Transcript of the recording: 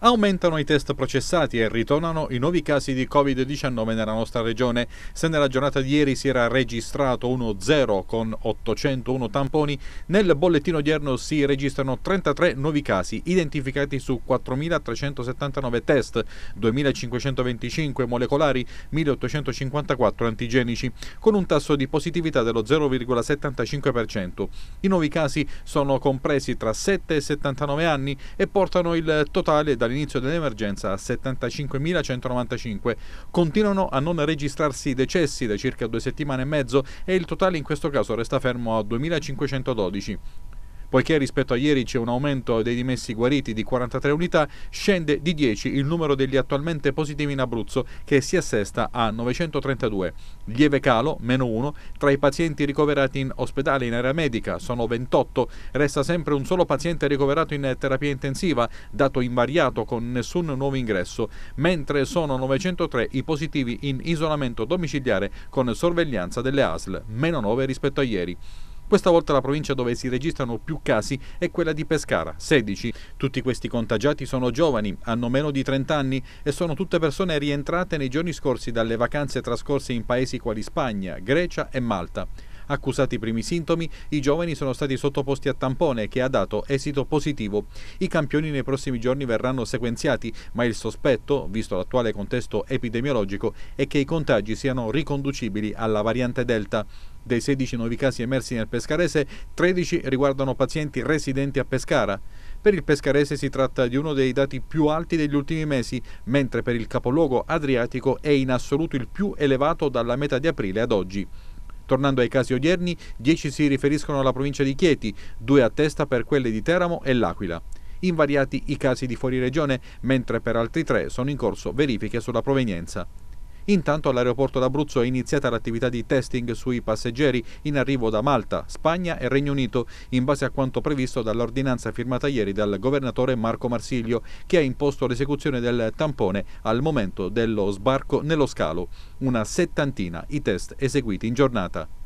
Aumentano i test processati e ritornano i nuovi casi di Covid-19 nella nostra regione. Se nella giornata di ieri si era registrato 1-0 con 801 tamponi, nel bollettino odierno si registrano 33 nuovi casi, identificati su 4.379 test, 2.525 molecolari, 1.854 antigenici, con un tasso di positività dello 0,75%. I nuovi casi sono compresi tra 7 e 79 anni e portano il totale da dall'inizio dell'emergenza a 75.195. Continuano a non registrarsi i decessi da circa due settimane e mezzo e il totale in questo caso resta fermo a 2.512. Poiché rispetto a ieri c'è un aumento dei dimessi guariti di 43 unità, scende di 10 il numero degli attualmente positivi in Abruzzo, che si assesta a 932. Lieve calo, meno 1, tra i pazienti ricoverati in ospedale in area medica sono 28, resta sempre un solo paziente ricoverato in terapia intensiva, dato invariato con nessun nuovo ingresso, mentre sono 903 i positivi in isolamento domiciliare con sorveglianza delle ASL, meno 9 rispetto a ieri. Questa volta la provincia dove si registrano più casi è quella di Pescara, 16. Tutti questi contagiati sono giovani, hanno meno di 30 anni e sono tutte persone rientrate nei giorni scorsi dalle vacanze trascorse in paesi quali Spagna, Grecia e Malta. Accusati i primi sintomi, i giovani sono stati sottoposti a tampone che ha dato esito positivo. I campioni nei prossimi giorni verranno sequenziati, ma il sospetto, visto l'attuale contesto epidemiologico, è che i contagi siano riconducibili alla variante Delta. Dei 16 nuovi casi emersi nel Pescarese, 13 riguardano pazienti residenti a Pescara. Per il Pescarese si tratta di uno dei dati più alti degli ultimi mesi, mentre per il capoluogo adriatico è in assoluto il più elevato dalla metà di aprile ad oggi. Tornando ai casi odierni, 10 si riferiscono alla provincia di Chieti, 2 a testa per quelle di Teramo e L'Aquila. Invariati i casi di fuori regione, mentre per altri 3 sono in corso verifiche sulla provenienza. Intanto all'aeroporto d'Abruzzo è iniziata l'attività di testing sui passeggeri in arrivo da Malta, Spagna e Regno Unito, in base a quanto previsto dall'ordinanza firmata ieri dal governatore Marco Marsiglio, che ha imposto l'esecuzione del tampone al momento dello sbarco nello scalo. Una settantina i test eseguiti in giornata.